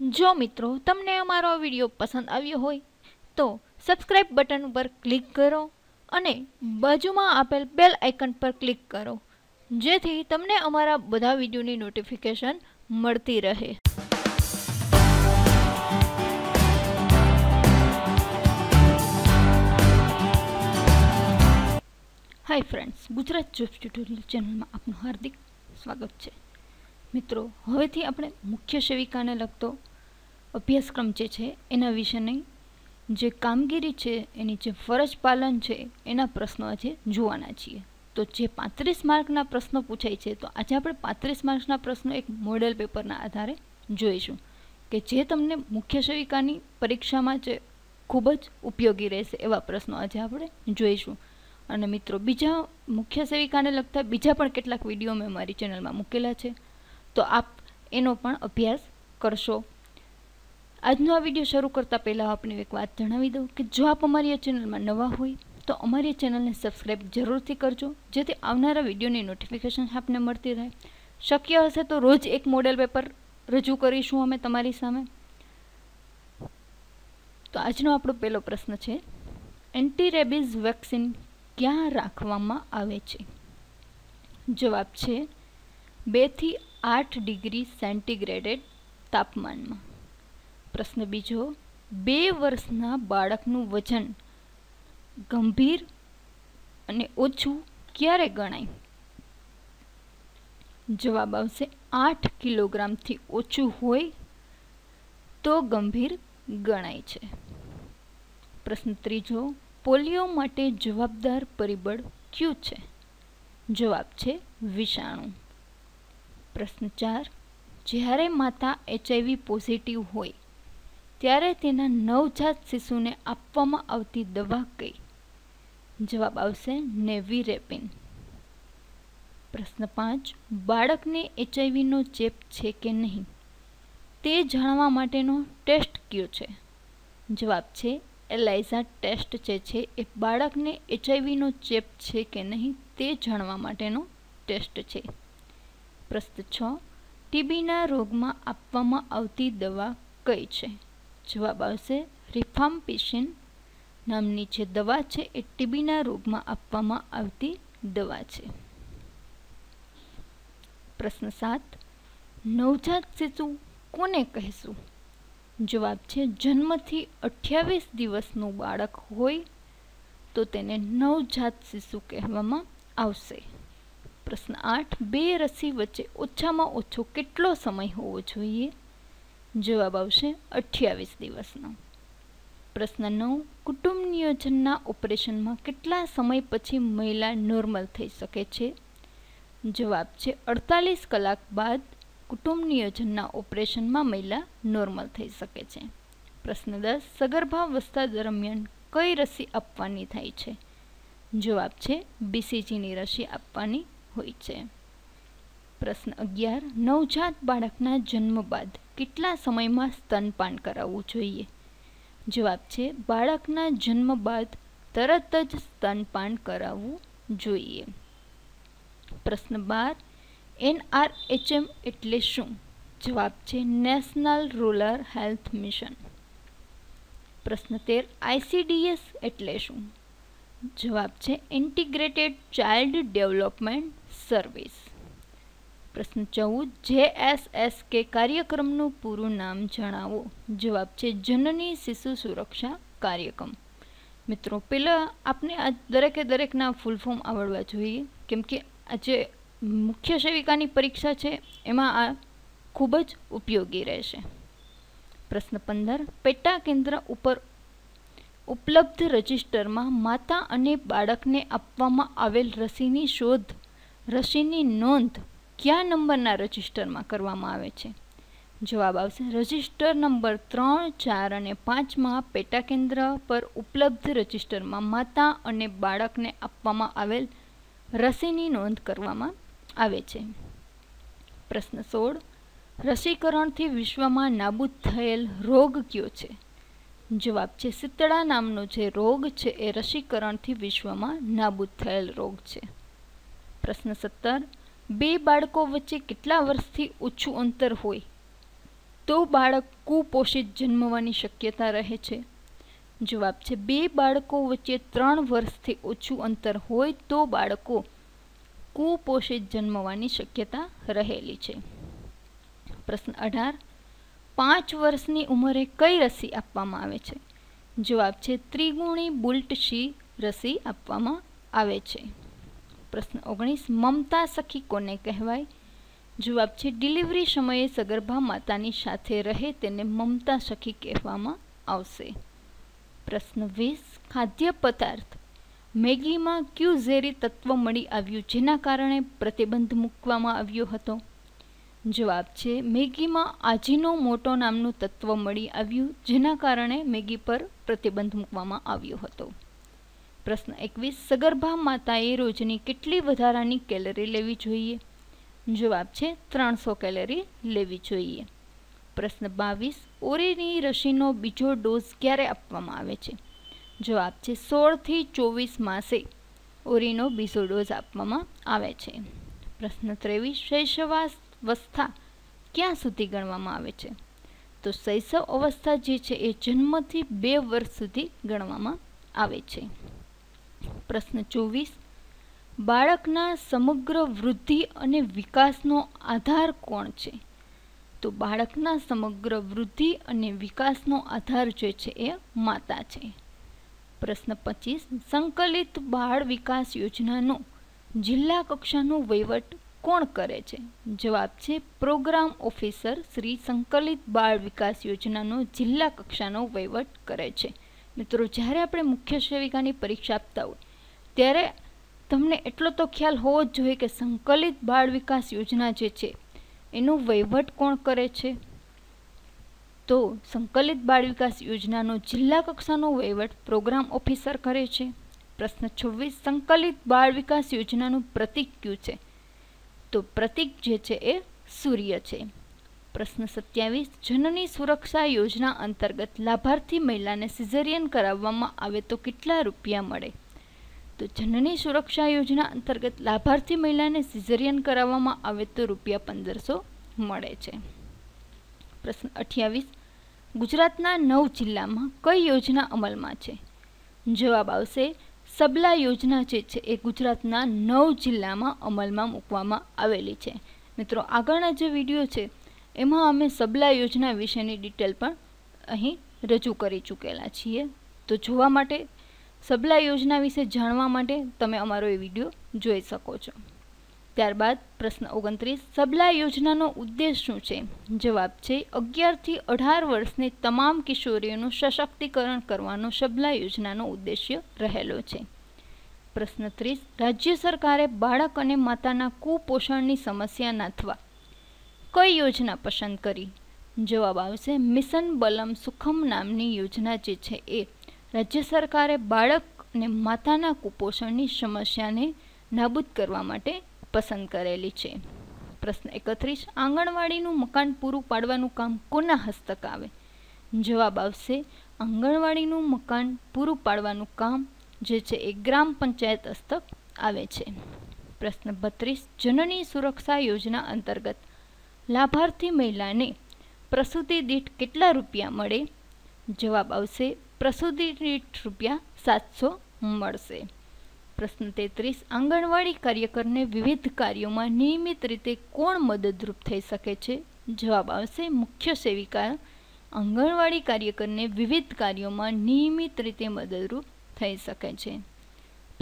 જો મિત્રો તમને અમારો વિડીયો પસંદ આવ્યો હોય તો સબસ્ક્રાઈબ બટન ઉપર ક્લિક કરો અને બાજુમાં આપેલ બેલ આઇકન પર ક્લિક કરો જેથી તમને અમારા બધા વિડીયોની નોટિફિકેશન મળતી રહે hi friends Gujarat job tutorial ચેનલમાં આપનું હાર્દિક સ્વાગત છે મિત્રો હવેથી આપણે મુખ્ય સેવિકાને લગતો અભ્યાસક્રમ જે છે એના વિશેની જે કામગીરી છે એની જે ફરજ પાલન છે એના પ્રશ્નો આજે જોવાના છીએ તો જે પાંત્રીસ માર્કના પ્રશ્નો પૂછાય છે તો આજે આપણે પાંત્રીસ માર્ક્સના પ્રશ્નો એક મોડેલ પેપરના આધારે જોઈશું કે જે તમને મુખ્ય સેવિકાની પરીક્ષામાં જે ખૂબ જ ઉપયોગી રહેશે એવા પ્રશ્નો આજે આપણે જોઈશું અને મિત્રો બીજા મુખ્ય સેવિકાને લગતા બીજા પણ કેટલાક વિડીયો મેં મારી ચેનલમાં મૂકેલા છે તો આપ એનો પણ અભ્યાસ કરશો આજનો આ વિડીયો શરૂ કરતાં પહેલાં આપણે એક વાત જણાવી દઉં કે જો આપ અમારી આ ચેનલમાં નવા હોય તો અમારી ચેનલને સબસ્ક્રાઈબ જરૂરથી કરજો જેથી આવનારા વિડીયોની નોટિફિકેશન આપને મળતી રહે શક્ય હશે તો રોજ એક મોડેલ પેપર રજૂ કરીશું અમે તમારી સામે તો આજનો આપણો પહેલો પ્રશ્ન છે એન્ટી રેબીઝ વેક્સિન ક્યાં રાખવામાં આવે છે જવાબ છે બેથી આઠ ડિગ્રી સેન્ટીગ્રેડેડ તાપમાનમાં પ્રશ્ન બીજો બે વર્ષના બાળકનું વજન ગંભીર અને ઓછું ક્યારે ગણાય જવાબ આવશે આઠ કિલોગ્રામથી ઓછું હોય તો ગંભીર ગણાય છે પ્રશ્ન ત્રીજો પોલિયો માટે જવાબદાર પરિબળ ક્યું છે જવાબ છે વિષાણુ પ્રશ્ન ચાર જ્યારે માતા એચઆઈવી પોઝિટિવ હોય ત્યારે તેના નવજાત શિશુને આપવામાં આવતી દવા કઈ જવાબ આવશે નેવી રેપિન પ્રશ્ન પાંચ બાળકને એચઆઈવીનો ચેપ છે કે નહીં તે જાણવા માટેનો ટેસ્ટ કયો છે જવાબ છે એલાઇઝા ટેસ્ટ જે છે એ બાળકને એચઆઈવીનો ચેપ છે કે નહીં તે જાણવા માટેનો ટેસ્ટ છે પ્રસ્થ છ ટીબીના રોગમાં આપવામાં આવતી દવા કઈ છે જવાબ આવશે રિફામ્પિસિન નામની જે દવા છે એ ટીબીના રોગમાં આપવામાં આવતી દવા છે પ્રશ્ન સાત નવજાત શિશુ કોને કહેશું જવાબ છે જન્મથી અઠ્યાવીસ દિવસનું બાળક હોય તો તેને નવજાત શિશુ કહેવામાં આવશે પ્રશ્ન આઠ બે રસી વચ્ચે ઓછામાં ઓછો કેટલો સમય હોવો જોઈએ જવાબ આવશે અઠ્યાવીસ દિવસનો પ્રશ્ન નવ કુટુંબ નિયોજનના ઓપરેશનમાં કેટલા સમય પછી મહિલા નોર્મલ થઈ શકે છે જવાબ છે અડતાલીસ કલાક બાદ કુટુંબ નિયોજનના ઓપરેશનમાં મહિલા નોર્મલ થઈ શકે છે પ્રશ્ન દસ સગર્ભાવસ્થા દરમિયાન કઈ રસી આપવાની થાય છે જવાબ છે બીસીજીની રસી આપવાની હોય છે પ્રશ્ન અગિયાર નવજાત બાળકના જન્મ બાદ કેટલા સમયમાં સ્તનપાન કરાવવું જોઈએ જવાબ છે બાળકના જન્મ બાદ તરત જ સ્તનપાન કરાવવું જોઈએ પ્રશ્ન બાર એનઆરએચએમ એટલે શું જવાબ છે નેશનલ રૂરલ હેલ્થ મિશન પ્રશ્ન તેર આઈસીડીએસ એટલે શું જવાબ છે ઇન્ટિગ્રેટેડ ચાઇલ્ડ ડેવલપમેન્ટ સર્વિસ પ્રશ્ન ચૌદ જે એસ એસ કે કાર્યક્રમનું પૂરું નામ જણાવો જવાબ છે જનની શિશુ સુરક્ષા કાર્યક્રમ મિત્રો પહેલાં આપને આ દરેકે દરેકના ફૂલ ફોર્મ આવડવા જોઈએ કેમ કે જે મુખ્ય સેવિકાની પરીક્ષા છે એમાં આ ખૂબ જ ઉપયોગી રહેશે પ્રશ્ન પંદર પેટા કેન્દ્ર ઉપર ઉપલબ્ધ રજિસ્ટરમાં માતા અને બાળકને આપવામાં આવેલ રસીની શોધ રસીની નોંધ કયા નંબરના રજિસ્ટરમાં કરવામાં આવે છે જવાબ આવશે રજિસ્ટર નંબર ત્રણ ચાર અને પાંચમાં પેટા કેન્દ્ર પર ઉપલબ્ધ રજિસ્ટરમાં માતા અને બાળકને આપવામાં આવેલ રસીની નોંધ કરવામાં આવે છે પ્રશ્ન સોળ રસીકરણથી વિશ્વમાં નાબૂદ થયેલ રોગ કયો છે જવાબ છે શીતળા નામનો જે રોગ છે એ રસીકરણથી વિશ્વમાં નાબૂદ થયેલ રોગ છે પ્રશ્ન સત્તર બે બાળકો વચ્ચે કેટલા વર્ષથી ઓછું અંતર હોય તો બાળક કુપોષિત જન્મવાની શક્યતા રહે છે જવાબ છે બે બાળકો વચ્ચે ત્રણ વર્ષથી ઓછું અંતર હોય તો બાળકો કુપોષિત જન્મવાની શક્યતા રહેલી છે પ્રશ્ન અઢાર પાંચ વર્ષની ઉંમરે કઈ રસી આપવામાં આવે છે જવાબ છે ત્રિગુણી બુલટશી રસી આપવામાં આવે છે પ્રશ્ન ઓગણીસ મમતા સખી કોને કહેવાય જવાબ છે ડિલિવરી સમયે સગર્ભા માતાની સાથે રહે તેને મમતા સખી કહેવામાં આવશે પ્રશ્ન વીસ ખાદ્ય પદાર્થ મેગીમાં ક્યુ ઝેરી તત્વ મળી આવ્યું જેના કારણે પ્રતિબંધ મૂકવામાં આવ્યો હતો જવાબ છે મેગીમાં આજીનો મોટો નામનું તત્વ મળી આવ્યું જેના કારણે મેગી પર પ્રતિબંધ મૂકવામાં આવ્યો હતો પ્રશ્ન એકવીસ સગર્ભા માતાએ રોજની કેટલી વધારાની કેલરી લેવી જોઈએ જવાબ છે ત્રણસો કેલરી લેવી જોઈએ પ્રશ્ન બાવીસ ઓરીની રસીનો બીજો ડોઝ ક્યારે આપવામાં આવે છે જવાબ છે સોળથી ચોવીસ માસે ઓરીનો બીજો ડોઝ આપવામાં આવે છે પ્રશ્ન ત્રેવીસ શૈશવાસ અવસ્થા ક્યાં સુધી ગણવામાં આવે છે તો શૈશવ અવસ્થા જે છે એ જન્મથી બે વર્ષ સુધી ગણવામાં આવે છે પ્રશ્ન ચોવીસ બાળકના સમગ્ર વૃદ્ધિ અને વિકાસનો આધાર કોણ છે તો બાળકના સમગ્ર વૃદ્ધિ અને વિકાસનો આધાર જે છે એ માતા છે પ્રશ્ન પચીસ સંકલિત બાળ વિકાસ યોજનાનો જિલ્લા કક્ષાનો વહીવટ કોણ કરે છે જવાબ છે પ્રોગ્રામ ઓફિસર શ્રી સંકલિત બાળ વિકાસ યોજનાનો જિલ્લા કક્ષાનો વહીવટ કરે છે મિત્રો જ્યારે આપણે મુખ્ય સેવિકાની પરીક્ષા આપતા હોય ત્યારે તમને એટલો તો ખ્યાલ હોવો જ જોઈએ કે સંકલિત બાળ વિકાસ યોજના જે છે એનો વહીવટ કોણ કરે છે તો સંકલિત બાળ વિકાસ યોજનાનો જિલ્લા કક્ષાનો વહીવટ પ્રોગ્રામ ઓફિસર કરે છે પ્રશ્ન છવ્વીસ સંકલિત બાળ વિકાસ યોજનાનું પ્રતિક ક્યુ છે તો પ્રતિક જે છે એ સૂર્ય છે પ્રશ્ન સત્યાવીસ જનની સુરક્ષા યોજના અંતર્ગત લાભાર્થી મહિલાને સિઝેરિયન કરાવવામાં આવે તો કેટલા રૂપિયા મળે તો જનની સુરક્ષા યોજના અંતર્ગત લાભાર્થી મહિલાને સિઝેરિયન કરાવવામાં આવે તો રૂપિયા પંદરસો મળે છે પ્રશ્ન અઠ્યાવીસ ગુજરાતના નવ જિલ્લામાં કઈ યોજના અમલમાં છે જવાબ આવશે સબલા યોજના જે છે એ ગુજરાતના નવ જિલ્લામાં અમલમાં મૂકવામાં આવેલી છે મિત્રો આગળના જે વિડીયો છે એમાં અમે સબલા યોજના વિશેની ડિટેલ પણ અહીં રજૂ કરી ચૂકેલા છીએ તો જોવા માટે સબલા યોજના વિશે જાણવા માટે તમે અમારો એ વિડીયો જોઈ શકો છો ત્યારબાદ પ્રશ્ન ઓગણત્રીસ સબલા યોજનાનો ઉદ્દેશ શું છે જવાબ છે અગિયારથી અઢાર વર્ષની તમામ કિશોરીઓનું સશક્તિકરણ કરવાનો સબલા યોજનાનો ઉદ્દેશ્ય રહેલો છે પ્રશ્ન ત્રીસ રાજ્ય સરકારે બાળક અને માતાના કુપોષણની સમસ્યા નાથવા કઈ યોજના પસંદ કરી જવાબ આવશે મિશન બલમ સુખમ નામની યોજના જે છે એ રાજ્ય સરકારે બાળક અને માતાના કુપોષણની સમસ્યાને નાબૂદ કરવા માટે પસંદ કરેલી છે પ્રશ્ન એકત્રીસ આંગણવાડીનું મકાન પૂરું પાડવાનું કામ કોના હસ્તક આવે જવાબ આવશે આંગણવાડીનું મકાન પૂરું પાડવાનું કામ જે છે એ ગ્રામ પંચાયત હસ્તક આવે છે પ્રશ્ન બત્રીસ જનની સુરક્ષા યોજના અંતર્ગત લાભાર્થી મહિલાને પ્રસૂતિ દીઠ કેટલા રૂપિયા મળે જવાબ આવશે પ્રસૂતિ દીઠ રૂપિયા સાતસો મળશે પ્રશ્ન તેત્રીસ આંગણવાડી કાર્યકરને વિવિધ કાર્યોમાં નિયમિત રીતે કોણ મદદરૂપ થઈ શકે છે જવાબ આવશે મુખ્ય સેવિકા આંગણવાડી કાર્યકરને વિવિધ કાર્યોમાં નિયમિત રીતે મદદરૂપ થઈ શકે છે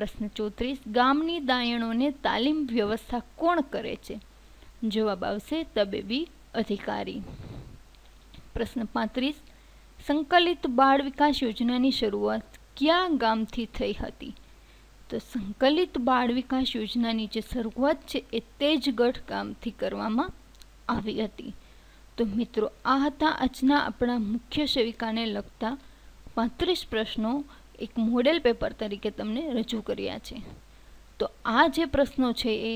પ્રશ્ન ચોત્રીસ ગામની દાયણોને તાલીમ વ્યવસ્થા કોણ કરે છે જવાબ આવશે તબીબી અધિકારી પ્રશ્ન પાંત્રીસ સંકલિત બાળ વિકાસ યોજનાની શરૂઆત ક્યાં ગામથી થઈ હતી તો સંકલિત બાળ વિકાસ યોજનાની જે શરૂઆત છે એ તે જ ગઢ ગામથી કરવામાં આવી હતી તો મિત્રો આ હતા આજના આપણા મુખ્ય સેવિકાને લગતા પાંત્રીસ પ્રશ્નો એક મોડેલ પેપર તરીકે તમને રજૂ કર્યા છે તો આ જે પ્રશ્નો છે એ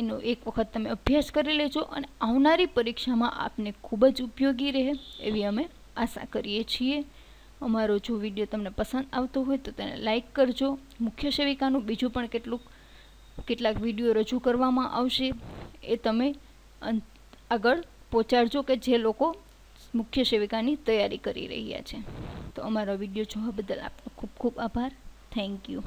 એનો એક વખત તમે અભ્યાસ કરી લેજો અને આવનારી પરીક્ષામાં આપને ખૂબ જ ઉપયોગી રહે એવી અમે આશા કરીએ છીએ અમારો જો વિડીયો તમને પસંદ આવતો હોય તો તેને લાઇક કરજો મુખ્ય સેવિકાનું બીજું પણ કેટલુંક કેટલાક વિડીયો રજૂ કરવામાં આવશે એ તમે આગળ પહોંચાડજો કે જે લોકો મુખ્ય સેવિકાની તૈયારી કરી રહ્યા છે તો અમારો વિડીયો જોવા બદલ આપનો ખૂબ ખૂબ આભાર થેન્ક યુ